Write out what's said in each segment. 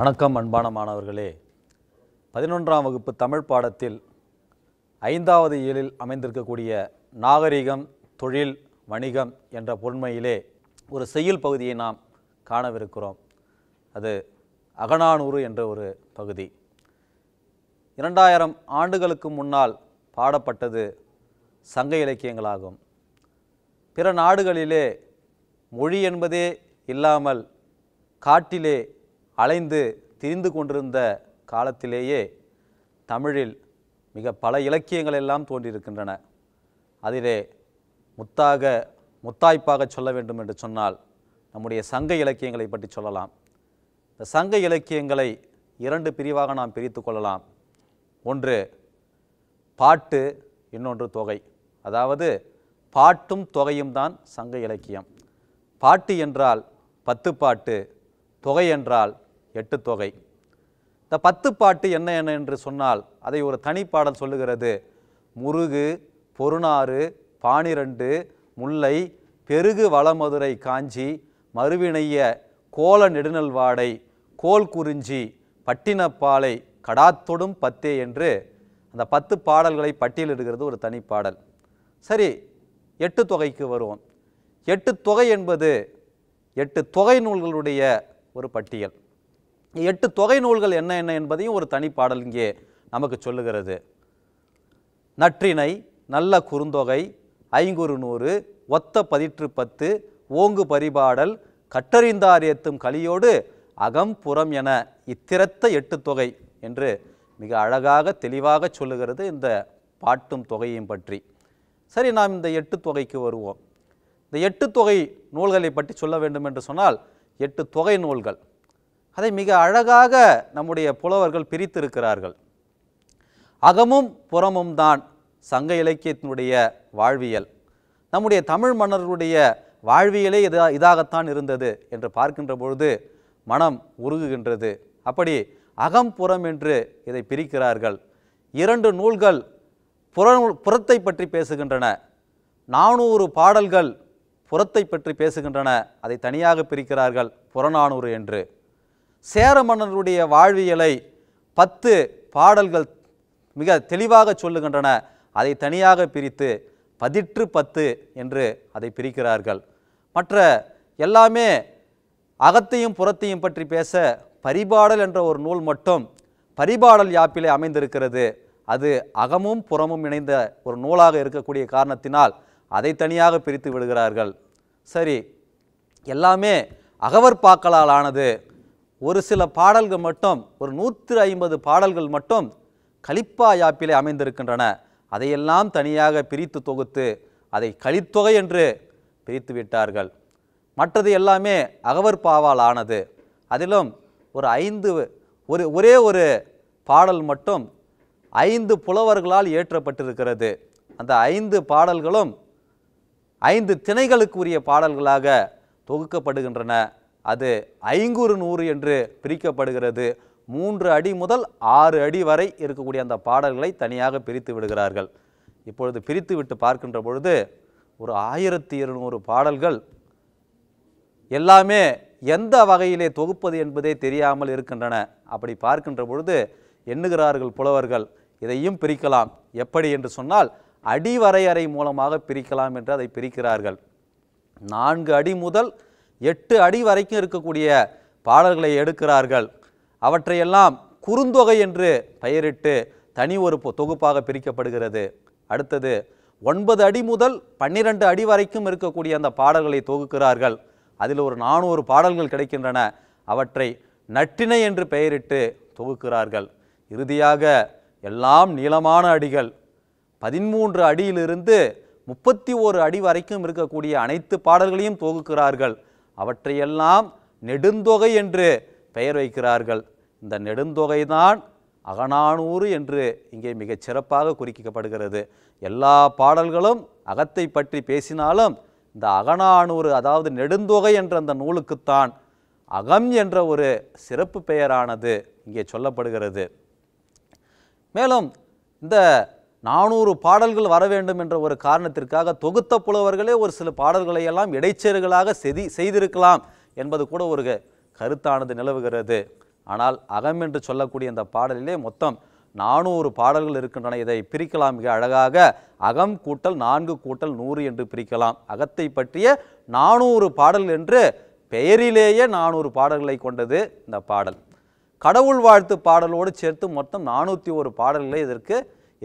வணக்கம் அன்பான மாணவர்களே பதினொன்றாம் வகுப்பு தமிழ் பாடத்தில் ஐந்தாவது இயலில் அமைந்திருக்கக்கூடிய நாகரிகம் தொழில் வணிகம் என்ற பொன்மையிலே ஒரு செய்யுள் பகுதியை நாம் காணவிருக்கிறோம் அது அகநானூறு என்ற ஒரு பகுதி இரண்டாயிரம் ஆண்டுகளுக்கு முன்னால் பாடப்பட்டது சங்க இலக்கியங்களாகும் பிற நாடுகளிலே மொழி என்பதே இல்லாமல் காட்டிலே அலைந்து திரிந்து கொண்டிருந்த காலத்திலேயே தமிழில் மிக பல இலக்கியங்கள் எல்லாம் தோன்றியிருக்கின்றன அதிலே முத்தாக முத்தாய்ப்பாக சொல்ல வேண்டும் என்று சொன்னால் நம்முடைய சங்க இலக்கியங்களை பற்றி சொல்லலாம் இந்த சங்க இலக்கியங்களை இரண்டு பிரிவாக நாம் பிரித்து கொள்ளலாம் ஒன்று பாட்டு இன்னொன்று தொகை அதாவது பாட்டும் தொகையும் தான் சங்க இலக்கியம் பாட்டு என்றால் பத்து பாட்டு தொகை என்றால் எட்டு தொகை இந்த பத்து பாட்டு என்ன என்ன என்று சொன்னால் அதை ஒரு தனிப்பாடல் சொல்லுகிறது முருகு பொருணாறு பானிரண்டு முல்லை பெருகு வளமதுரை காஞ்சி மறுவினைய கோல நெடுநல்வாடை கோல் குறிஞ்சி பட்டினப்பாலை கடாத்தொடும் பத்தே என்று அந்த பத்து பாடல்களை பட்டியலிடுகிறது ஒரு தனிப்பாடல் சரி எட்டு தொகைக்கு வருவோம் எட்டு தொகை என்பது எட்டு தொகை நூல்களுடைய ஒரு பட்டியல் எட்டு தொகை நூல்கள் என்ன என்ன என்பதையும் ஒரு தனிப்பாடல் இங்கே நமக்கு சொல்லுகிறது நற்றினை நல்ல குறுந்தொகை ஐங்குறு நூறு ஒத்த பதிற்று பத்து ஓங்கு பரிபாடல் கட்டறிந்தார் ஏத்தும் கலியோடு அகம்புறம் என இத்திரத்த எட்டு தொகை என்று மிக அழகாக தெளிவாக சொல்லுகிறது இந்த பாட்டும் தொகையும் பற்றி சரி நாம் இந்த எட்டு தொகைக்கு வருவோம் இந்த எட்டு தொகை நூல்களை பற்றி சொல்ல வேண்டும் என்று சொன்னால் எட்டு தொகை நூல்கள் அதை மிக அழகாக நம்முடைய புலவர்கள் பிரித்திருக்கிறார்கள் அகமும் புறமும் தான் சங்க இலக்கியத்தினுடைய வாழ்வியல் நம்முடைய தமிழ் மன்னர்களுடைய வாழ்வியலே இதாக இதாகத்தான் இருந்தது என்று பார்க்கின்ற பொழுது மனம் உருகுகின்றது அப்படி அகம் புறம் என்று இதை பிரிக்கிறார்கள் இரண்டு நூல்கள் புற புறத்தை பற்றி பேசுகின்றன நானூறு பாடல்கள் புறத்தை பற்றி பேசுகின்றன அதை தனியாக பிரிக்கிறார்கள் புறநானூறு என்று சேர வாழ்வியலை பத்து பாடல்கள் மிக தெளிவாக சொல்லுகின்றன அதை தனியாக பிரித்து பதிற்று பத்து என்று அதை பிரிக்கிறார்கள் மற்ற எல்லாமே அகத்தையும் புறத்தையும் பற்றி பேச பரிபாடல் என்ற ஒரு நூல் மட்டும் பரிபாடல் யாப்பிலே அமைந்திருக்கிறது அது அகமும் புறமும் இணைந்த ஒரு நூலாக இருக்கக்கூடிய காரணத்தினால் அதை தனியாக பிரித்து விடுகிறார்கள் சரி எல்லாமே அகவர் பாக்கலால் ஆனது ஒரு சில பாடல்கள் மட்டும் ஒரு நூற்றி ஐம்பது பாடல்கள் மட்டும் கலிப்பா யாப்பிலே அமைந்திருக்கின்றன அதையெல்லாம் தனியாக பிரித்து தொகுத்து அதை கலித்தொகை என்று பிரித்து விட்டார்கள் மற்றது எல்லாமே அகவர் பாவால் ஆனது அதிலும் ஒரு ஐந்து ஒரு ஒரே ஒரு பாடல் மட்டும் ஐந்து புலவர்களால் இயற்றப்பட்டிருக்கிறது அந்த ஐந்து பாடல்களும் ஐந்து திணைகளுக்கு உரிய பாடல்களாக தொகுக்கப்படுகின்றன அது ஐங்குறு நூறு என்று பிரிக்கப்படுகிறது மூன்று அடி முதல் ஆறு அடி வரை இருக்கக்கூடிய அந்த பாடல்களை தனியாக பிரித்து விடுகிறார்கள் இப்பொழுது பிரித்து விட்டு பார்க்கின்ற பொழுது ஒரு ஆயிரத்தி இருநூறு பாடல்கள் எல்லாமே எந்த வகையிலே தொகுப்பது என்பதே தெரியாமல் இருக்கின்றன அப்படி பார்க்கின்ற பொழுது எண்ணுகிறார்கள் புலவர்கள் இதையும் பிரிக்கலாம் எப்படி என்று சொன்னால் அடிவரையறை மூலமாக பிரிக்கலாம் என்று அதை பிரிக்கிறார்கள் நான்கு அடி முதல் எட்டு அடி வரைக்கும் இருக்கக்கூடிய பாடல்களை எடுக்கிறார்கள் அவற்றையெல்லாம் குறுந்தொகை என்று பெயரிட்டு தனி ஒரு தொகுப்பாக பிரிக்கப்படுகிறது அடுத்தது ஒன்பது அடி முதல் பன்னிரண்டு அடி வரைக்கும் இருக்கக்கூடிய அந்த பாடல்களை தொகுக்கிறார்கள் அதில் ஒரு நானூறு பாடல்கள் கிடைக்கின்றன அவற்றை நட்டினை என்று பெயரிட்டு தொகுக்கிறார்கள் இறுதியாக எல்லாம் நீளமான அடிகள் பதிமூன்று அடியிலிருந்து முப்பத்தி ஓரு அடி வரைக்கும் இருக்கக்கூடிய அனைத்து பாடல்களையும் தொகுக்கிறார்கள் அவற்றையெல்லாம் நெடுந்தொகை என்று பெயர் வைக்கிறார்கள் இந்த நெடுந்தொகை தான் அகநானூறு என்று இங்கே மிகச் சிறப்பாக குறிக்கப்படுகிறது எல்லா பாடல்களும் அகத்தை பற்றி பேசினாலும் இந்த அகநானூறு அதாவது நெடுந்தொகை என்ற அந்த நூலுக்குத்தான் அகம் என்ற ஒரு சிறப்பு பெயரானது இங்கே சொல்லப்படுகிறது மேலும் இந்த நானூறு பாடல்கள் வர வேண்டும் என்ற ஒரு காரணத்திற்காக தொகுத்த புலவர்களே ஒரு சில பாடல்களையெல்லாம் எல்லாம் இடைச்சேறுகளாக செதி செய்திருக்கலாம் என்பது கூட ஒரு கருத்தானது நிலவுகிறது ஆனால் அகம் என்று சொல்லக்கூடிய அந்த பாடலிலே மொத்தம் நானூறு பாடல்கள் இருக்கின்றன இதை பிரிக்கலாம் மிக அழகாக அகம் கூட்டல் நான்கு கூட்டல் நூறு என்று பிரிக்கலாம் அகத்தை பற்றிய நானூறு பாடல் என்று பெயரிலேயே நானூறு பாடல்களை கொண்டது இந்த பாடல் கடவுள் வாழ்த்து பாடலோடு சேர்த்து மொத்தம் நானூற்றி ஒரு பாடல்களை இதற்கு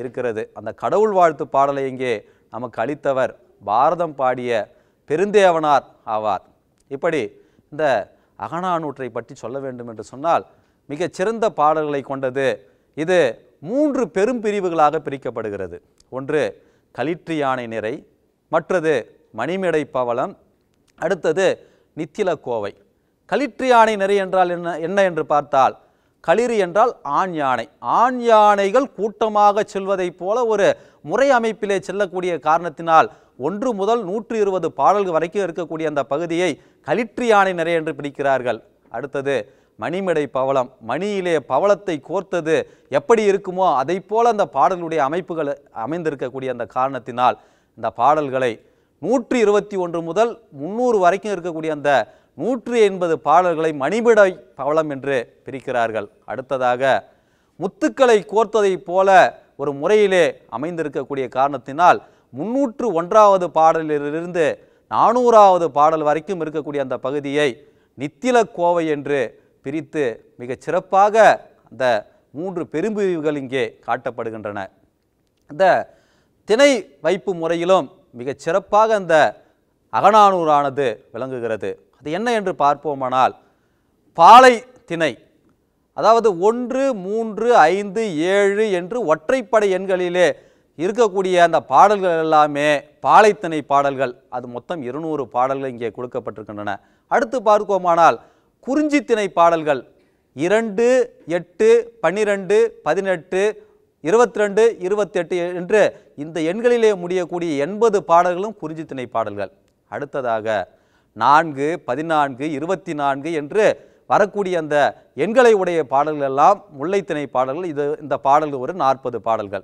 இருக்கிறது அந்த கடவுள் வாழ்த்து பாடலை இங்கே நமக்கு அளித்தவர் பாரதம் பாடிய பெருந்தேவனார் ஆவார் இப்படி இந்த அகனானூற்றை பற்றி சொல்ல வேண்டும் என்று சொன்னால் மிகச்சிறந்த பாடல்களை கொண்டது இது மூன்று பெரும் பிரிவுகளாக பிரிக்கப்படுகிறது ஒன்று கலிற்று யானை நிறை மற்றது மணிமேடை பவளம் அடுத்தது நித்தில கோவை களிற்று யானை நிறை என்றால் என்ன என்ன என்று பார்த்தால் களிறு என்றால் ஆண் யானை ஆண் யானைகள் கூட்டமாக செல்வதைப் போல ஒரு முறை அமைப்பிலே செல்லக்கூடிய காரணத்தினால் ஒன்று முதல் நூற்றி இருபது பாடல்கள் வரைக்கும் இருக்கக்கூடிய அந்த பகுதியை களிற்று யானை நிறை என்று பிடிக்கிறார்கள் அடுத்தது மணிமடை பவளம் மணியிலே பவளத்தை கோர்த்தது எப்படி இருக்குமோ அதை போல அந்த பாடல்களுடைய அமைப்புகள் அமைந்திருக்கக்கூடிய அந்த காரணத்தினால் இந்த பாடல்களை நூற்றி இருபத்தி ஒன்று முதல் முந்நூறு வரைக்கும் இருக்கக்கூடிய அந்த நூற்று எண்பது பாடல்களை மணிபிடை பவளம் என்று பிரிக்கிறார்கள் அடுத்ததாக முத்துக்களை கோர்த்ததைப் போல ஒரு முறையிலே அமைந்திருக்கக்கூடிய காரணத்தினால் முன்னூற்று ஒன்றாவது பாடலிலிருந்து நானூறாவது பாடல் வரைக்கும் இருக்கக்கூடிய அந்த பகுதியை நித்தில கோவை என்று பிரித்து மிகச் சிறப்பாக அந்த மூன்று பெரும்பிரிவுகள் இங்கே காட்டப்படுகின்றன இந்த திணை வைப்பு முறையிலும் மிகச் சிறப்பாக அந்த அகநானூறானது விளங்குகிறது அது என்ன என்று பார்ப்போமானால் பாலை திணை அதாவது ஒன்று மூன்று ஐந்து ஏழு என்று ஒற்றைப்படை எண்களிலே இருக்கக்கூடிய அந்த பாடல்கள் எல்லாமே பாலைத்திணை பாடல்கள் அது மொத்தம் இருநூறு பாடல்கள் இங்கே கொடுக்கப்பட்டிருக்கின்றன அடுத்து பார்க்கோமானால் குறிஞ்சித்திணை பாடல்கள் இரண்டு எட்டு பன்னிரெண்டு பதினெட்டு இருபத்தி ரெண்டு இருபத்தெட்டு என்று இந்த எண்களிலே முடியக்கூடிய எண்பது பாடல்களும் குறிஞ்சித்திணை பாடல்கள் அடுத்ததாக நான்கு பதினான்கு இருபத்தி நான்கு என்று வரக்கூடிய அந்த எண்களை உடைய பாடல்கள் எல்லாம் முல்லைத்திணை பாடல்கள் இது இந்த பாடல்கள் ஒரு நாற்பது பாடல்கள்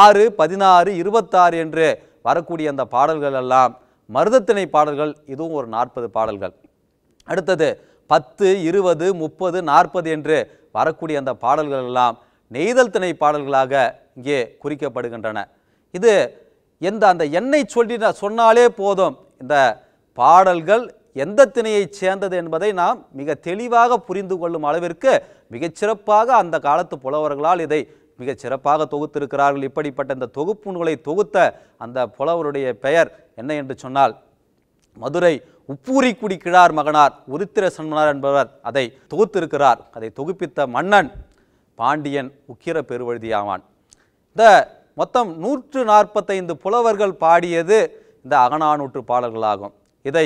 ஆறு பதினாறு இருபத்தாறு என்று வரக்கூடிய அந்த பாடல்கள் எல்லாம் மருதத்திணை பாடல்கள் இதுவும் ஒரு நாற்பது பாடல்கள் அடுத்தது பத்து இருபது முப்பது நாற்பது என்று வரக்கூடிய அந்த பாடல்கள் எல்லாம் நெய்தல் திணை பாடல்களாக இங்கே குறிக்கப்படுகின்றன இது எந்த அந்த எண்ணெய் சொல்லி சொன்னாலே போதும் இந்த பாடல்கள் எந்த திணையைச் சேர்ந்தது என்பதை நாம் மிக தெளிவாக புரிந்து கொள்ளும் அளவிற்கு மிகச்சிறப்பாக அந்த காலத்து புலவர்களால் இதை மிகச் சிறப்பாக தொகுத்திருக்கிறார்கள் இப்படிப்பட்ட இந்த தொகுப்பு நூலை தொகுத்த அந்த புலவருடைய பெயர் என்ன என்று சொன்னால் மதுரை உப்பூரிக்குடி கிழார் மகனார் உருத்திர சன்மனார் என்பவர் அதை தொகுத்திருக்கிறார் அதை தொகுப்பித்த மன்னன் பாண்டியன் உக்கிர பெருவழுதியாவான் இந்த மொத்தம் நூற்று நாற்பத்தைந்து புலவர்கள் பாடியது இந்த அகநானூற்று பாடல்களாகும் இதை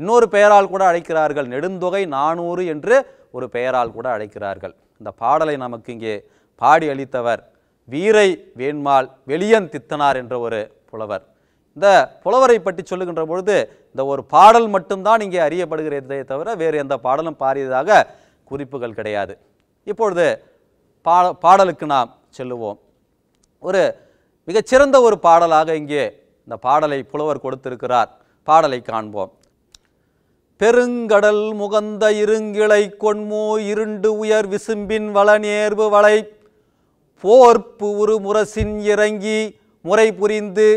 இன்னொரு பெயரால் கூட அழைக்கிறார்கள் நெடுந்தொகை நானூறு என்று ஒரு பெயரால் கூட அழைக்கிறார்கள் இந்த பாடலை நமக்கு இங்கே பாடி அளித்தவர் வீரை வேண்மாள் வெளியன் தித்தனார் என்ற ஒரு புலவர் இந்த புலவரை பற்றி சொல்லுகின்ற பொழுது இந்த ஒரு பாடல் மட்டும்தான் இங்கே அறியப்படுகிறதே தவிர வேறு எந்த பாடலும் பாடியதாக குறிப்புகள் கிடையாது இப்பொழுது பா பாடலுக்கு நாம் செல்லுவோம் ஒரு மிகச்சிறந்த ஒரு பாடலாக இங்கே இந்த பாடலை புலவர் கொடுத்திருக்கிறார் பாடலை காண்போம் பெருங்கடல் முகந்த இருங்கிளை கொன்மோ இருண்டு உயர் விசும்பின் வளநேர்வு வளை போர்ப்பு ஒரு முரசின் இறங்கி முறை புரிந்து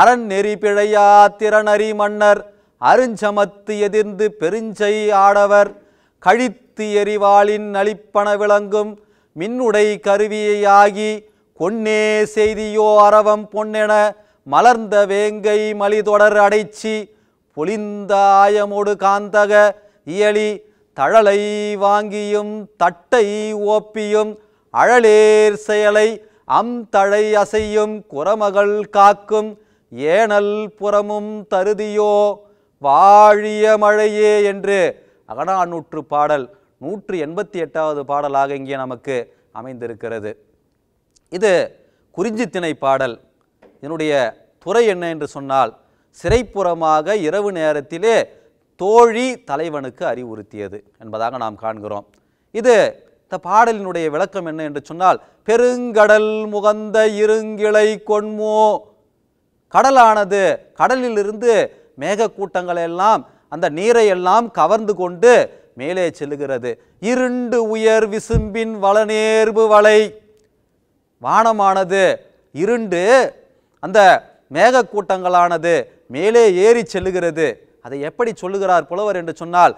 அரண் நெறி பிழையா திறனறி மன்னர் அருஞ்சமத்து எதிர்ந்து பெருஞ்சை ஆடவர் கழித்து எரிவாளின் நளிப்பன விளங்கும் மின்னுடை கருவியையாகி கொன்னே செய்தியோ அரவம் பொன்னென மலர்ந்த வேங்கை மலி தொடர் அடைச்சி பொலிந்த ஆயமோடு காந்தக இயலி தழலை வாங்கியும் தட்டை ஓப்பியும் அழலேர் செயலை அம்தழை அசையும் குரமகள் காக்கும் ஏனல் புறமும் தருதியோ வாழிய மழையே என்று அகனா நூற்று பாடல் நூற்று எண்பத்தி எட்டாவது பாடலாக இங்கே நமக்கு அமைந்திருக்கிறது இது குறிஞ்சித்திணை பாடல் என்னுடைய துறை என்ன என்று சொன்னால் சிறைப்புறமாக இரவு நேரத்திலே தோழி தலைவனுக்கு அறிவுறுத்தியது என்பதாக நாம் காண்கிறோம் இது இந்த பாடலினுடைய விளக்கம் என்ன என்று சொன்னால் பெருங்கடல் முகந்த இருங்கிளை கொன்மோ கடலானது கடலிலிருந்து எல்லாம் அந்த நீரை எல்லாம் கவர்ந்து கொண்டு மேலே செல்லுகிறது இருண்டு உயர் விசும்பின் வளநேர்வு வலை வானமானது இருண்டு அந்த மேக கூட்டங்களானது மேலே ஏறி செல்லுகிறது அதை எப்படி சொல்லுகிறார் புலவர் என்று சொன்னால்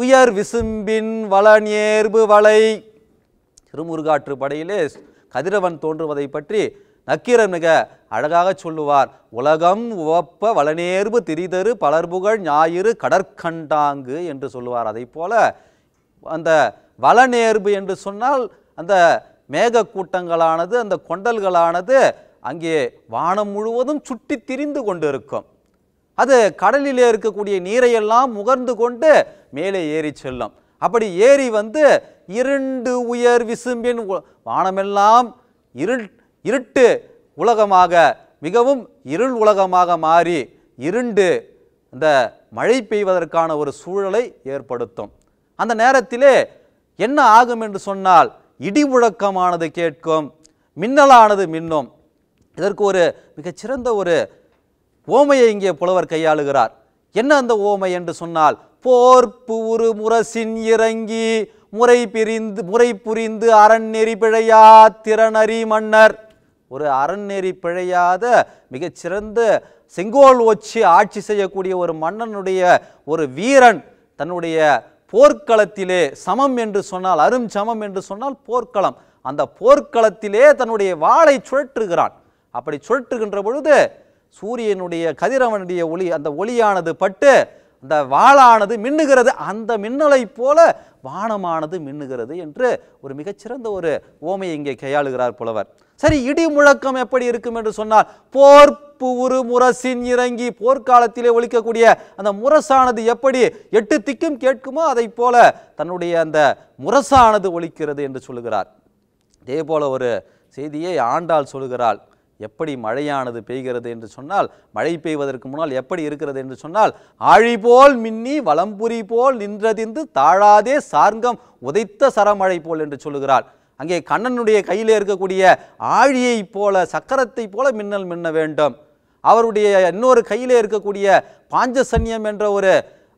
உயர் விசும்பின் வளநேர்பு வலை திருமுருகாற்று படையிலே கதிரவன் தோன்றுவதை பற்றி நக்கீரர் மிக அழகாக சொல்லுவார் உலகம் உவப்ப வளநேர்பு திரிதரு பலர்புகழ் ஞாயிறு கடற்கண்டாங்கு என்று சொல்லுவார் அதை போல அந்த வளநேர்பு என்று சொன்னால் அந்த மேக கூட்டங்களானது அந்த கொண்டல்களானது அங்கே வானம் முழுவதும் சுட்டி திரிந்து கொண்டு இருக்கும் அது கடலிலே இருக்கக்கூடிய நீரையெல்லாம் முகர்ந்து கொண்டு மேலே ஏறி செல்லும் அப்படி ஏறி வந்து இருண்டு உயர் விசும்பின் வானமெல்லாம் இருள் இருட்டு உலகமாக மிகவும் இருள் உலகமாக மாறி இருண்டு அந்த மழை பெய்வதற்கான ஒரு சூழலை ஏற்படுத்தும் அந்த நேரத்திலே என்ன ஆகும் என்று சொன்னால் இடி முழக்கமானது கேட்கும் மின்னலானது மின்னும் இதற்கு ஒரு மிகச்சிறந்த ஒரு ஓமையை இங்கே புலவர் கையாளுகிறார் என்ன அந்த ஓமை என்று சொன்னால் போர்ப்பு ஒரு முரசின் இறங்கி முறை பிரிந்து முறை புரிந்து அறநெறி பிழையா திறனறி மன்னர் ஒரு அறநெறி பிழையாத மிகச்சிறந்த செங்கோல் ஒச்சி ஆட்சி செய்யக்கூடிய ஒரு மன்னனுடைய ஒரு வீரன் தன்னுடைய போர்க்களத்திலே சமம் என்று சொன்னால் அரும் சமம் என்று சொன்னால் போர்க்களம் அந்த போர்க்களத்திலே தன்னுடைய வாளை சுழற்றுகிறான் அப்படி சுழற்றுகின்ற பொழுது சூரியனுடைய கதிரவனுடைய ஒளி அந்த ஒளியானது பட்டு அந்த வாளானது மின்னுகிறது அந்த மின்னலை போல வானமானது மின்னுகிறது என்று ஒரு மிகச்சிறந்த ஒரு ஓமையை இங்கே கையாளுகிறார் புலவர் சரி இடி முழக்கம் எப்படி இருக்கும் என்று சொன்னால் போர்ப்பு உரு முரசின் இறங்கி போர்க்காலத்திலே ஒழிக்கக்கூடிய அந்த முரசானது எப்படி எட்டு திக்கும் கேட்குமோ அதை போல தன்னுடைய அந்த முரசானது ஒழிக்கிறது என்று சொல்லுகிறார் இதே போல ஒரு செய்தியை ஆண்டாள் சொல்லுகிறாள் எப்படி மழையானது பெய்கிறது என்று சொன்னால் மழை பெய்வதற்கு முன்னால் எப்படி இருக்கிறது என்று சொன்னால் ஆழி போல் மின்னி வளம்புரி போல் நின்றதிந்து தாழாதே சார்கம் உதைத்த சரமழை போல் என்று சொல்லுகிறாள் அங்கே கண்ணனுடைய கையில் இருக்கக்கூடிய ஆழியைப் போல சக்கரத்தை போல மின்னல் மின்ன வேண்டும் அவருடைய இன்னொரு கையிலே இருக்கக்கூடிய பாஞ்சசன்யம் என்ற ஒரு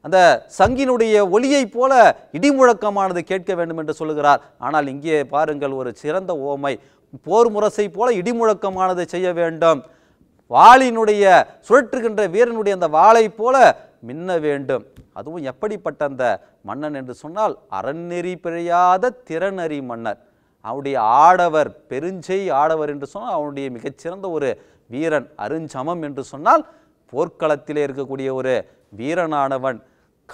அந்த சங்கினுடைய ஒளியைப் போல இடிமுழக்கமானது கேட்க வேண்டும் என்று சொல்லுகிறார் ஆனால் இங்கே பாருங்கள் ஒரு சிறந்த ஓமை போர் முரசை போல இடிமுழக்கமானதை செய்ய வேண்டும் வாளினுடைய சுழற்றுகின்ற வீரனுடைய அந்த வாளை போல மின்ன வேண்டும் அதுவும் எப்படிப்பட்ட அந்த மன்னன் என்று சொன்னால் அறநெறி பிழையாத திறநறி மன்னர் அவனுடைய ஆடவர் பெருஞ்செய் ஆடவர் என்று சொன்னால் அவனுடைய மிகச்சிறந்த ஒரு வீரன் அருஞ்சமம் என்று சொன்னால் போர்க்களத்திலே இருக்கக்கூடிய ஒரு வீரனானவன்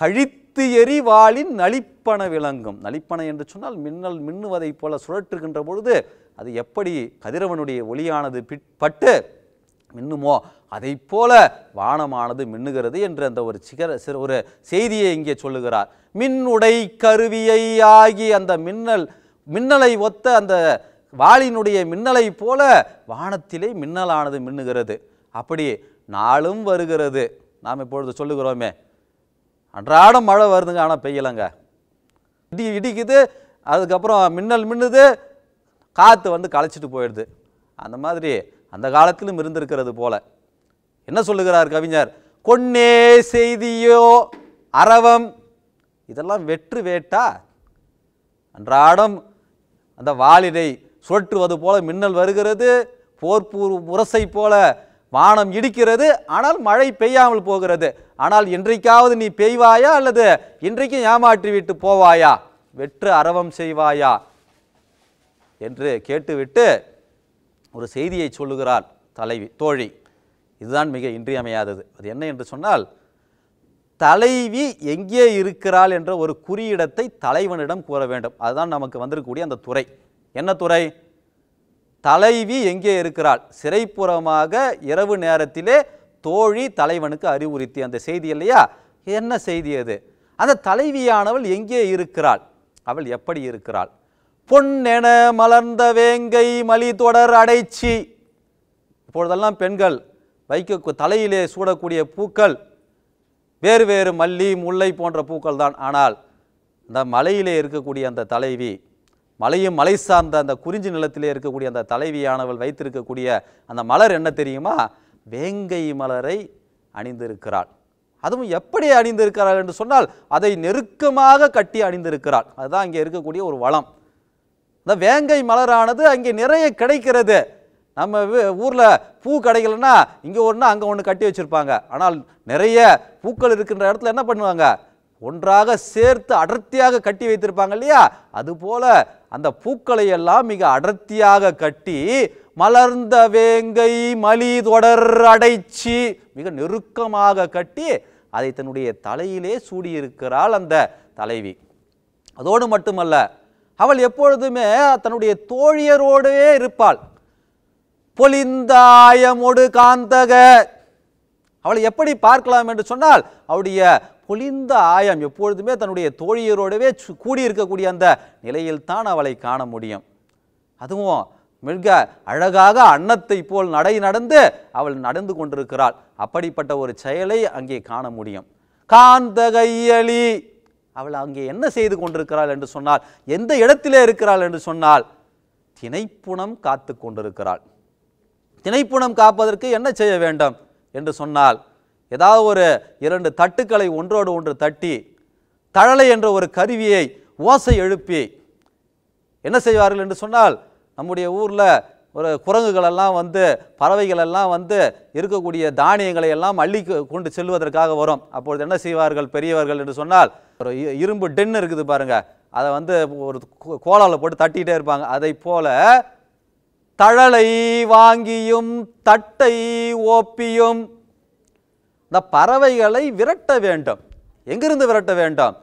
கழித்து எரிவாளின் நளிப்பன விளங்கும் நளிப்பன என்று சொன்னால் மின்னல் மின்னுவதைப் போல சுழற்றுகின்ற பொழுது அது எப்படி கதிரவனுடைய ஒளியானது பட்டு மின்னுமோ அதை போல வானமானது மின்னுகிறது என்று அந்த ஒரு சிகர சிறு ஒரு செய்தியை இங்கே சொல்லுகிறார் மின்னுடை கருவியை ஆகி அந்த மின்னல் மின்னலை ஒத்த அந்த வாளினுடைய மின்னலை போல வானத்திலே மின்னலானது மின்னுகிறது அப்படி நாளும் வருகிறது நாம் இப்பொழுது சொல்லுகிறோமே அன்றாடம் மழை வருதுங்க ஆனால் பெய்யலைங்க இடி இடிக்குது அதுக்கப்புறம் மின்னல் மின்னுது காற்று வந்து களைச்சிட்டு போயிடுது அந்த மாதிரி அந்த காலத்திலும் இருந்திருக்கிறது போல என்ன சொல்லுகிறார் கவிஞர் கொன்னே செய்தியோ அரவம் இதெல்லாம் வெற்று வேட்டா அன்றாடம் அந்த வாளினை சுழற்றுவது போல மின்னல் வருகிறது போர்ப்பூர் முரசை போல வானம் இடிக்கிறது ஆனால் மழை பெய்யாமல் போகிறது ஆனால் இன்றைக்காவது நீ பெய்வாயா அல்லது இன்றைக்கும் ஏமாற்றி விட்டு போவாயா வெற்று அரவம் செய்வாயா என்று கேட்டுவிட்டு ஒரு செய்தியை சொல்லுகிறார் தலைவி தோழி இதுதான் மிக இன்றியமையாதது அது என்ன என்று சொன்னால் தலைவி எங்கே இருக்கிறாள் என்ற ஒரு குறியிடத்தை தலைவனிடம் கூற வேண்டும் அதுதான் நமக்கு வந்திருக்கக்கூடிய அந்த துறை என்ன துறை தலைவி எங்கே இருக்கிறாள் சிறைப்புறமாக இரவு நேரத்திலே தோழி தலைவனுக்கு அறிவுறுத்தி அந்த செய்தி இல்லையா என்ன செய்தி அது அந்த தலைவியானவள் எங்கே இருக்கிறாள் அவள் எப்படி இருக்கிறாள் பொன்னென மலர்ந்த வேங்கை மலி தொடர் அடைச்சி இப்பொழுதெல்லாம் பெண்கள் வைக்க தலையிலே சூடக்கூடிய பூக்கள் வேறு வேறு மல்லி முல்லை போன்ற பூக்கள் தான் ஆனால் இந்த மலையிலே இருக்கக்கூடிய அந்த தலைவி மலையும் மலை சார்ந்த அந்த குறிஞ்சி நிலத்திலே இருக்கக்கூடிய அந்த தலைவியானவள் வைத்திருக்கக்கூடிய அந்த மலர் என்ன தெரியுமா வேங்கை மலரை அணிந்திருக்கிறாள் அதுவும் எப்படி அணிந்திருக்கிறாள் என்று சொன்னால் அதை நெருக்கமாக கட்டி அணிந்திருக்கிறாள் அதுதான் இங்கே இருக்கக்கூடிய ஒரு வளம் இந்த வேங்கை மலரானது அங்கே நிறைய கிடைக்கிறது நம்ம ஊரில் பூ கிடைக்கலன்னா இங்கே ஒன்று அங்கே ஒன்று கட்டி வச்சுருப்பாங்க ஆனால் நிறைய பூக்கள் இருக்கின்ற இடத்துல என்ன பண்ணுவாங்க ஒன்றாக சேர்த்து அடர்த்தியாக கட்டி வைத்திருப்பாங்க இல்லையா அதுபோல் அந்த பூக்களை எல்லாம் மிக அடர்த்தியாக கட்டி மலர்ந்த வேங்கை மலி தொடர் அடைச்சி மிக நெருக்கமாக கட்டி அதை தன்னுடைய தலையிலே சூடியிருக்கிறாள் அந்த தலைவி அதோடு மட்டுமல்ல அவள் எப்பொழுதுமே தன்னுடைய தோழியரோடவே இருப்பாள் பொலிந்தாயமொடு காந்தக அவளை எப்படி பார்க்கலாம் என்று சொன்னால் அவளுடைய பொலிந்த ஆயம் எப்பொழுதுமே தன்னுடைய தோழியரோடவே கூடியிருக்கக்கூடிய அந்த நிலையில்தான் அவளை காண முடியும் அதுவும் மிக அழகாக அன்னத்தை போல் நடை நடந்து அவள் நடந்து கொண்டிருக்கிறாள் அப்படிப்பட்ட ஒரு செயலை அங்கே காண முடியும் காந்தகையலி அவள் அங்கே என்ன செய்து கொண்டிருக்கிறாள் என்று சொன்னால் எந்த இடத்திலே இருக்கிறாள் என்று சொன்னால் திணைப்புணம் காத்து கொண்டிருக்கிறாள் திணைப்புணம் காப்பதற்கு என்ன செய்ய வேண்டும் என்று சொன்னால் ஏதாவது ஒரு இரண்டு தட்டுக்களை ஒன்றோடு ஒன்று தட்டி தழலை என்ற ஒரு கருவியை ஓசை எழுப்பி என்ன செய்வார்கள் என்று சொன்னால் நம்முடைய ஊரில் ஒரு குரங்குகளெல்லாம் வந்து பறவைகளெல்லாம் வந்து இருக்கக்கூடிய தானியங்களை எல்லாம் அள்ளி கொண்டு செல்வதற்காக வரும் அப்பொழுது என்ன செய்வார்கள் பெரியவர்கள் என்று சொன்னால் ஒரு இரும்பு டென்னு இருக்குது பாருங்கள் அதை வந்து ஒரு கோலால் போட்டு தட்டிகிட்டே இருப்பாங்க அதை போல் தழலை வாங்கியும் தட்டை ஓப்பியும் இந்த பறவைகளை விரட்ட வேண்டும் எங்கிருந்து விரட்ட வேண்டும்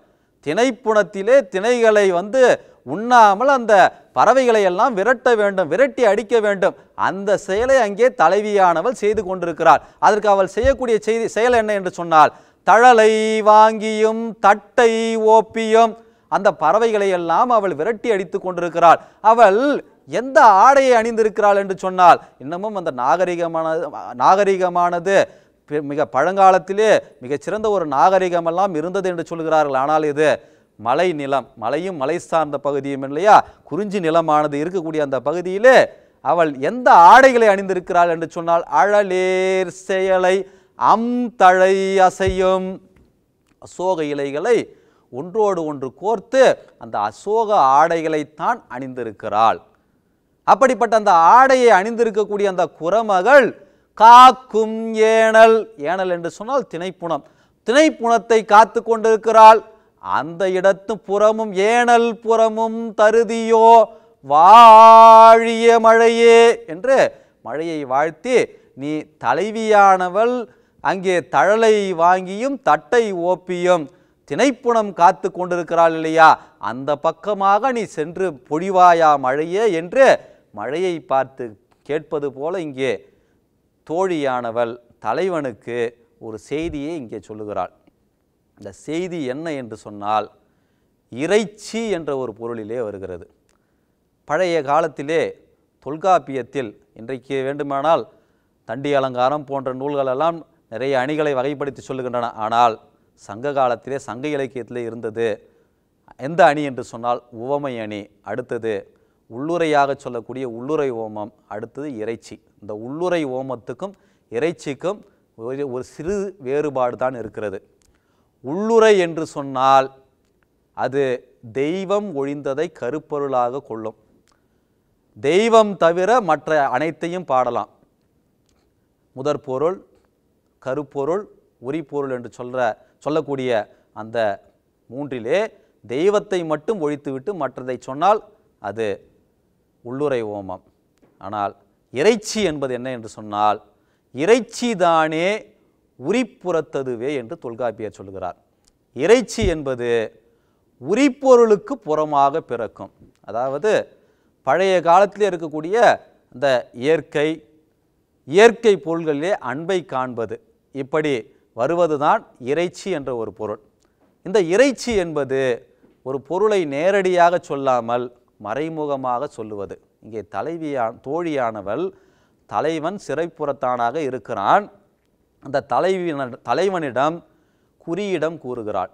திணைப்புணத்திலே திணைகளை வந்து உண்ணாமல் அந்த பறவைகளை எல்லாம் விரட்ட வேண்டும் விரட்டி அடிக்க வேண்டும் அந்த செயலை அங்கே தலைவியானவள் செய்து கொண்டிருக்கிறாள் அதற்கு அவள் செய்யக்கூடிய செய்தி செயல் என்ன என்று சொன்னால் தழலை வாங்கியும் தட்டை ஓப்பியும் அந்த பறவைகளை எல்லாம் அவள் விரட்டி அடித்து கொண்டிருக்கிறாள் அவள் எந்த ஆடையை அணிந்திருக்கிறாள் என்று சொன்னால் இன்னமும் அந்த நாகரிகமானது நாகரிகமானது மிக பழங்காலத்திலே மிகச்சிறந்த ஒரு நாகரிகமெல்லாம் இருந்தது என்று சொல்கிறார்கள் ஆனால் இது மலை நிலம் மலையும் மலை சார்ந்த பகுதியும் இல்லையா குறிஞ்சி நிலமானது இருக்கக்கூடிய அந்த பகுதியிலே அவள் எந்த ஆடைகளை அணிந்திருக்கிறாள் என்று சொன்னால் அழலேர் செயலை அம் தழை அசையும் அசோக இலைகளை ஒன்றோடு ஒன்று கோர்த்து அந்த அசோக ஆடைகளைத்தான் அணிந்திருக்கிறாள் அப்படிப்பட்ட அந்த ஆடையை அணிந்திருக்கக்கூடிய அந்த குரமகள் காக்கும் ஏனல் ஏனல் என்று சொன்னால் திணைப்புணம் திணைப்புணத்தை காத்து கொண்டிருக்கிறாள் அந்த இடத்து புறமும் ஏனல் புறமும் தருதியோ வாழிய மழையே என்று மழையை வாழ்த்தி நீ தலைவியானவள் அங்கே தழலை வாங்கியும் தட்டை ஓப்பியும் தினைப்புணம் காத்து கொண்டிருக்கிறாள் இல்லையா அந்த பக்கமாக நீ சென்று பொழிவாயா மழையே என்று மழையை பார்த்து கேட்பது போல இங்கே தோழியானவள் தலைவனுக்கு ஒரு செய்தியை இங்கே சொல்லுகிறாள் இந்த செய்தி என்ன என்று சொன்னால் இறைச்சி என்ற ஒரு பொருளிலே வருகிறது பழைய காலத்திலே தொல்காப்பியத்தில் இன்றைக்கு வேண்டுமானால் தண்டி அலங்காரம் போன்ற நூல்களெல்லாம் நிறைய அணிகளை வகைப்படுத்தி சொல்லுகின்றன ஆனால் சங்க காலத்திலே சங்க இலக்கியத்திலே இருந்தது எந்த அணி என்று சொன்னால் உவமை அணி அடுத்தது உள்ளுரையாக சொல்லக்கூடிய உள்ளுரை ஓமம் அடுத்தது இறைச்சி இந்த உள்ளுரை ஓமத்துக்கும் இறைச்சிக்கும் ஒரு சிறு வேறுபாடு தான் இருக்கிறது உள்ளுரை என்று சொன்னால் அது தெய்வம் ஒழிந்ததை கருப்பொருளாக கொள்ளும் தெய்வம் தவிர மற்ற அனைத்தையும் பாடலாம் முதற் பொருள் கருப்பொருள் உரிப்பொருள் என்று சொல்கிற சொல்லக்கூடிய அந்த மூன்றிலே தெய்வத்தை மட்டும் ஒழித்துவிட்டு மற்றதை சொன்னால் அது உள்ளுரை ஓமம் ஆனால் இறைச்சி என்பது என்ன என்று சொன்னால் இறைச்சி தானே உரிப்புறத்ததுவே என்று தொல்காப்பியர் சொல்கிறார் இறைச்சி என்பது உரிப்பொருளுக்கு புறமாக பிறக்கும் அதாவது பழைய காலத்தில் இருக்கக்கூடிய இந்த இயற்கை இயற்கை பொருள்களிலே அன்பை காண்பது இப்படி வருவதுதான் இறைச்சி என்ற ஒரு பொருள் இந்த இறைச்சி என்பது ஒரு பொருளை நேரடியாக சொல்லாமல் மறைமுகமாக சொல்லுவது இங்கே தலைவியான் தோழியானவள் தலைவன் சிறைப்புறத்தானாக இருக்கிறான் அந்த தலைவிய தலைவனிடம் குறியிடம் கூறுகிறாள்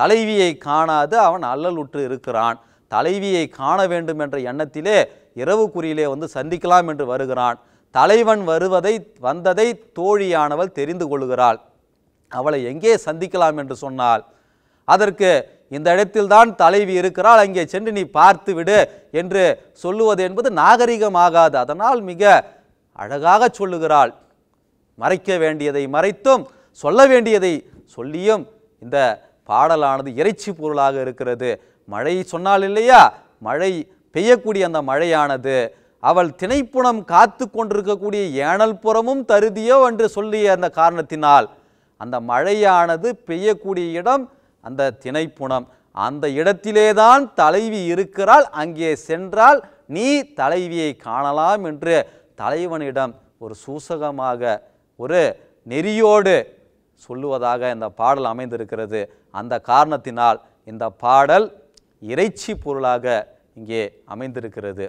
தலைவியை காணாது அவன் அல்லலுற்று இருக்கிறான் தலைவியை காண வேண்டும் என்ற எண்ணத்திலே இரவு குறியிலே வந்து சந்திக்கலாம் என்று வருகிறான் தலைவன் வருவதை வந்ததை தோழியானவள் தெரிந்து கொள்கிறாள் அவளை எங்கே சந்திக்கலாம் என்று சொன்னால் அதற்கு இந்த இடத்தில்தான் தலைவி இருக்கிறாள் அங்கே சென்று நீ பார்த்து விடு என்று சொல்லுவது என்பது நாகரிகமாகாது அதனால் மிக அழகாக சொல்லுகிறாள் மறைக்க வேண்டியதை மறைத்தும் சொல்ல வேண்டியதை சொல்லியும் இந்த பாடலானது இறைச்சி பொருளாக இருக்கிறது மழை சொன்னால் இல்லையா மழை பெய்யக்கூடிய அந்த மழையானது அவள் திணைப்புணம் காத்து கொண்டிருக்கக்கூடிய ஏனல் புறமும் தருதியோ என்று சொல்லிய அந்த காரணத்தினால் அந்த மழையானது பெய்யக்கூடிய இடம் அந்த திணைப்புணம் அந்த இடத்திலேதான் தலைவி இருக்கிறாள் அங்கே சென்றால் நீ தலைவியை காணலாம் என்று தலைவனிடம் ஒரு சூசகமாக ஒரு நெறியோடு சொல்லுவதாக இந்த பாடல் அமைந்திருக்கிறது அந்த காரணத்தினால் இந்த பாடல் இறைச்சி பொருளாக இங்கே அமைந்திருக்கிறது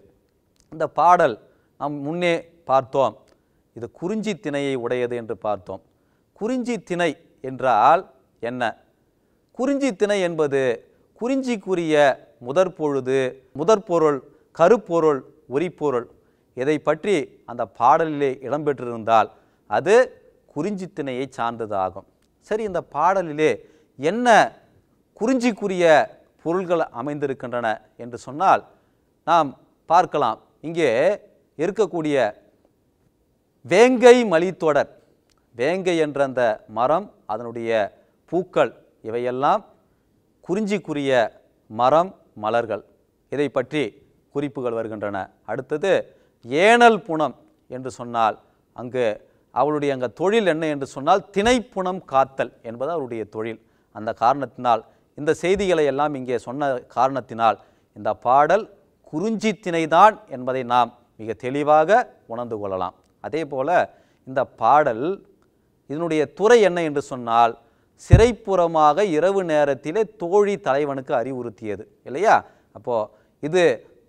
இந்த பாடல் நாம் முன்னே பார்த்தோம் இது குறிஞ்சி திணையை உடையது என்று பார்த்தோம் குறிஞ்சி திணை என்றால் என்ன குறிஞ்சி திணை என்பது குறிஞ்சிக்குரிய முதற் பொழுது முதற்பொருள் கருப்பொருள் உரிப்பொருள் இதை பற்றி அந்த பாடலிலே இடம்பெற்றிருந்தால் அது குறிஞ்சி திணையை சார்ந்தது ஆகும் சரி இந்த பாடலிலே என்ன குறிஞ்சிக்குரிய பொருள்கள் அமைந்திருக்கின்றன என்று சொன்னால் நாம் பார்க்கலாம் இங்கே இருக்கக்கூடிய வேங்கை மலித்தொடர் வேங்கை என்ற அந்த மரம் அதனுடைய பூக்கள் இவையெல்லாம் குறிஞ்சிக்குரிய மரம் மலர்கள் இதை பற்றி குறிப்புகள் வருகின்றன அடுத்தது ஏனல் புணம் என்று சொன்னால் அங்கு அவளுடைய அங்கே தொழில் என்ன என்று சொன்னால் திணைப்புணம் காத்தல் என்பது அவருடைய தொழில் அந்த காரணத்தினால் இந்த செய்திகளை எல்லாம் இங்கே சொன்ன காரணத்தினால் இந்த பாடல் குறிஞ்சி திணைதான் என்பதை நாம் மிக தெளிவாக உணர்ந்து கொள்ளலாம் அதே போல் இந்த பாடல் இதனுடைய துறை என்ன என்று சொன்னால் சிறைப்புறமாக இரவு நேரத்திலே தோழி தலைவனுக்கு அறிவுறுத்தியது இல்லையா அப்போது இது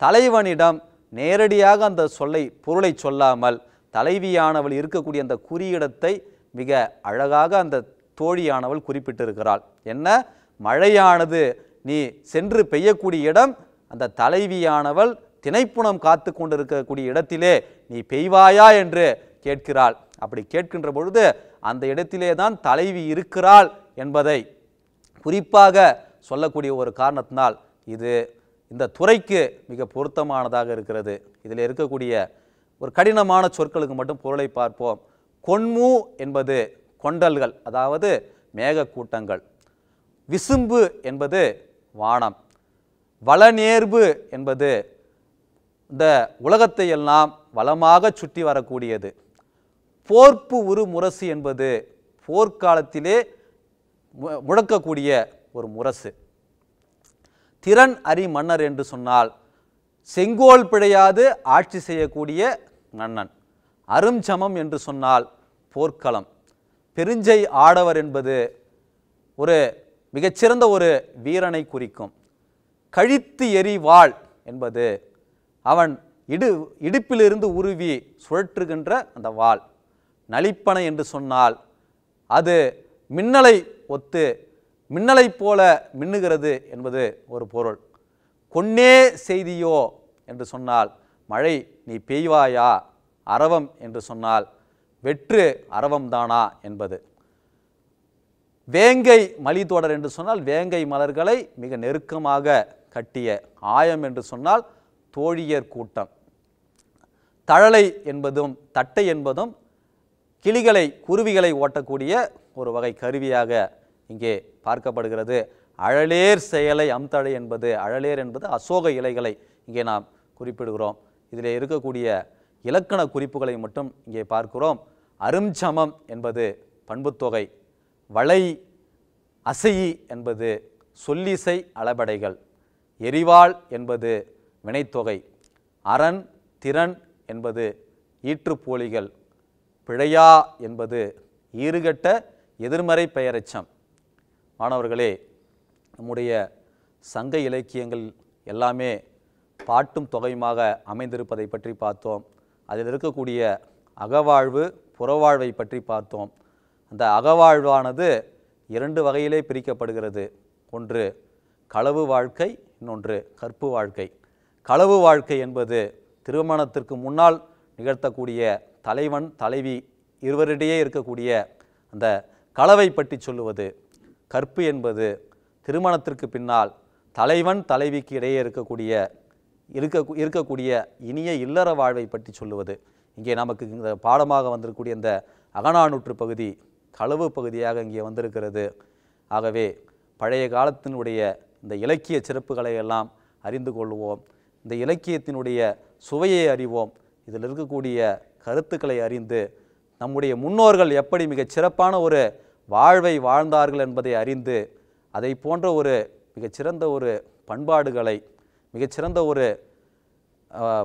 தலைவனிடம் நேரடியாக அந்த சொல்லை பொருளை சொல்லாமல் தலைவியானவள் இருக்கக்கூடிய அந்த குறியிடத்தை மிக அழகாக அந்த தோழியானவள் குறிப்பிட்டிருக்கிறாள் என்ன மழையானது நீ சென்று பெய்யக்கூடிய இடம் அந்த தலைவியானவள் திணைப்புணம் காத்து கொண்டிருக்கக்கூடிய இடத்திலே நீ பெய்வாயா என்று கேட்கிறாள் அப்படி கேட்கின்ற பொழுது அந்த இடத்திலே தான் தலைவி இருக்கிறாள் என்பதை குறிப்பாக சொல்லக்கூடிய ஒரு காரணத்தினால் இது இந்த துறைக்கு மிக பொருத்தமானதாக இருக்கிறது இதில் இருக்கக்கூடிய ஒரு கடினமான சொற்களுக்கு மட்டும் பொருளை பார்ப்போம் கொன்மு என்பது கொண்டல்கள் அதாவது மேகக்கூட்டங்கள் விசும்பு என்பது வானம் வளநேர்வு என்பது இந்த உலகத்தை எல்லாம் வளமாக சுற்றி வரக்கூடியது போர்ப்பு உரு முரசு என்பது போர்க்காலத்திலே முழக்கக்கூடிய ஒரு முரசு திறன் அறி மன்னர் என்று சொன்னால் செங்கோல் பிழையாது ஆட்சி செய்யக்கூடிய மன்னன் அருஞ்சமம் என்று சொன்னால் போர்க்களம் பெருஞ்சை ஆடவர் என்பது ஒரு மிகச்சிறந்த ஒரு வீரனை குறிக்கும் கழித்து எரி வாழ் என்பது அவன் இடு இடுப்பிலிருந்து உருவி சுழற்றுகின்ற அந்த வாள் நலிப்பனை என்று சொன்னால் அது மின்னலை ஒத்து மின்னலைப் போல மின்னுகிறது என்பது ஒரு பொருள் கொன்னே செய்தியோ என்று சொன்னால் மழை நீ பெய்வாயா அரவம் என்று சொன்னால் வெற்று அரவம்தானா என்பது வேங்கை மலித்தொடர் என்று சொன்னால் வேங்கை மலர்களை மிக நெருக்கமாக கட்டிய ஆயம் என்று சொன்னால் தோழியர் கூட்டம் தழலை என்பதும் தட்டை என்பதும் கிளிகளை குருவிகளை ஓட்டக்கூடிய ஒரு வகை கருவியாக இங்கே பார்க்கப்படுகிறது அழலேர் செயலை அம்தழை என்பது அழலேர் என்பது அசோக இலைகளை இங்கே நாம் குறிப்பிடுகிறோம் இதில் இருக்கக்கூடிய இலக்கண குறிப்புகளை மட்டும் இங்கே பார்க்கிறோம் அரும்சமம் என்பது பண்புத்தொகை வளை அசையி என்பது சொல்லிசை அளபடைகள் எரிவாள் என்பது வினைத்தொகை அரண் திறன் என்பது ஈற்றுப்போலிகள் பிழையா என்பது ஈறுகட்ட எதிர்மறை பெயரச்சம் மாணவர்களே நம்முடைய சங்க இலக்கியங்கள் எல்லாமே பாட்டும் தொகையுமாக அமைந்திருப்பதை பற்றி பார்த்தோம் அதில் இருக்கக்கூடிய அகவாழ்வு புறவாழ்வை பற்றி பார்த்தோம் அந்த அகவாழ்வானது இரண்டு வகையிலே பிரிக்கப்படுகிறது ஒன்று களவு வாழ்க்கை இன்னொன்று கற்பு வாழ்க்கை களவு வாழ்க்கை என்பது திருமணத்திற்கு முன்னால் நிகழ்த்தக்கூடிய தலைவன் தலைவி இருவரிடையே இருக்கக்கூடிய அந்த களவை பற்றி சொல்லுவது கற்பு என்பது திருமணத்திற்கு பின்னால் தலைவன் தலைவிக்கு இடையே இருக்கக்கூடிய இருக்க இருக்கக்கூடிய இனிய இல்லற வாழ்வை பற்றி சொல்லுவது இங்கே நமக்கு இந்த பாடமாக வந்திருக்கக்கூடிய இந்த அகநானூற்று பகுதி களவு பகுதியாக இங்கே வந்திருக்கிறது ஆகவே பழைய காலத்தினுடைய இந்த இலக்கிய சிறப்புகளை எல்லாம் அறிந்து கொள்வோம் இந்த இலக்கியத்தினுடைய சுவையை அறிவோம் இதில் இருக்கக்கூடிய கருத்துக்களை அறிந்து நம்முடைய முன்னோர்கள் எப்படி மிகச் சிறப்பான ஒரு வாழ்வை வாழ்ந்தார்கள் என்பதை அறிந்து அதை போன்ற ஒரு மிகச்சிறந்த ஒரு பண்பாடுகளை மிகச்சிறந்த ஒரு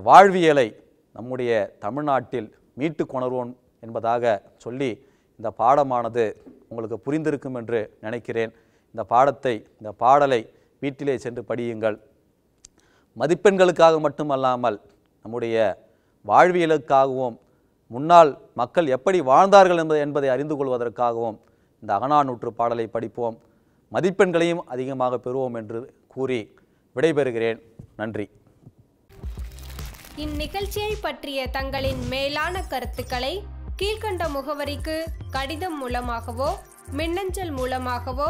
வாழ்வியலை நம்முடைய தமிழ்நாட்டில் மீட்டு கொணர்வோம் என்பதாக சொல்லி இந்த பாடமானது உங்களுக்கு புரிந்திருக்கும் என்று நினைக்கிறேன் இந்த பாடத்தை இந்த பாடலை வீட்டிலே சென்று படியுங்கள் மதிப்பெண்களுக்காக மட்டுமல்லாமல் நம்முடைய வாழ்வியலுக்காகவும் முன்னால் மக்கள் எப்படி வாழ்ந்தார்கள் என்பது என்பதை அறிந்து கொள்வதற்காகவும் இந்த அகனாநூற்று பாடலை படிப்போம் மதிப்பெண்களையும் அதிகமாக பெறுவோம் என்று கூறி விடைபெறுகிறேன் நன்றி இந்நிகழ்ச்சியை பற்றிய தங்களின் மேலான கருத்துக்களை கீழ்கண்ட முகவரிக்கு கடிதம் மூலமாகவோ மின்னஞ்சல் மூலமாகவோ